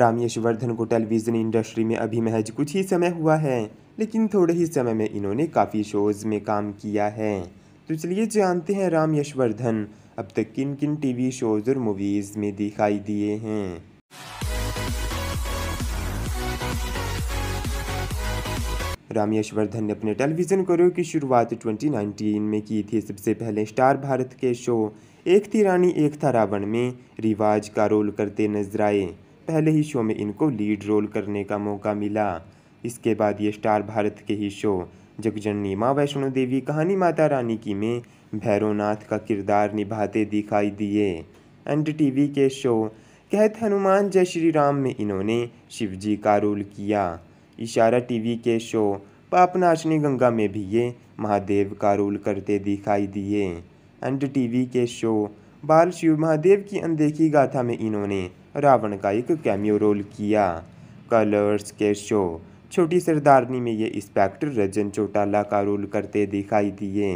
रामेश वर्धन को television industry में अभी महज कुछ ही समय हुआ है लेकिन थोड़े ही समय में इन्होंने काफ़ी शोज़ में काम किया है तो चलिए जानते हैं राम यशवर्धन अब तक किन किन टीवी शोज़ और मूवीज़ में दिखाई दिए हैं राम यशवर्धन ने अपने टेलीविज़न करियर की शुरुआत 2019 में की थी सबसे पहले स्टार भारत के शो एक थी रानी एक था रावण में रिवाज का रोल करते नजर आए पहले ही शो में इनको लीड रोल करने का मौका मिला इसके बाद ये स्टार भारत के ही शो जगजननी माँ वैष्णो देवी कहानी माता रानी की में भैरवनाथ का किरदार निभाते दिखाई दिए एंड टीवी के शो कहत हनुमान जय श्री राम में इन्होंने शिवजी का रोल किया इशारा टीवी के शो पाप नाचनी गंगा में भी ये महादेव का रोल करते दिखाई दिए एंड टीवी के शो बाल शिव महादेव की अनदेखी गाथा में इन्होंने रावण का एक कैमियो रोल किया कलर्स के शो छोटी सरदारनी में ये इंस्पेक्टर रजन चौटाला का रोल करते दिखाई दिए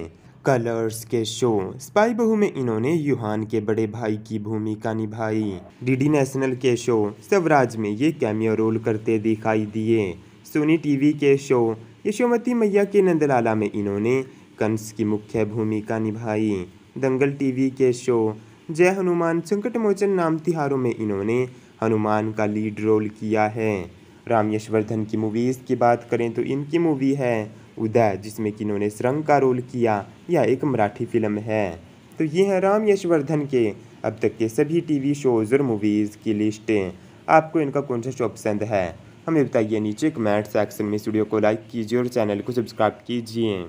कलर्स के शो स्पाई बहू में इन्होंने युहान के बड़े भाई की भूमिका निभाई डीडी नेशनल के शो स्वराज में ये कैमियो रोल करते दिखाई दिए सोनी टीवी के शो यशोमती मैया के नंदलाला में इन्होंने कंस की मुख्य भूमिका निभाई दंगल टीवी के शो जय हनुमान संकट मोचन नाम तिहारों में इन्होंने हनुमान का लीड रोल किया है राम यशवर्धन की मूवीज़ की बात करें तो इनकी मूवी है उदय जिसमें कि इन्होंने श्रंग का रोल किया यह एक मराठी फिल्म है तो ये है राम यशवर्धन के अब तक के सभी टीवी शोज़ और मूवीज़ की लिस्टें आपको इनका कौन सा शो पसंद है हमें बताइए नीचे कमेंट सेक्शन में स्टूडियो को लाइक कीजिए और चैनल को सब्सक्राइब कीजिए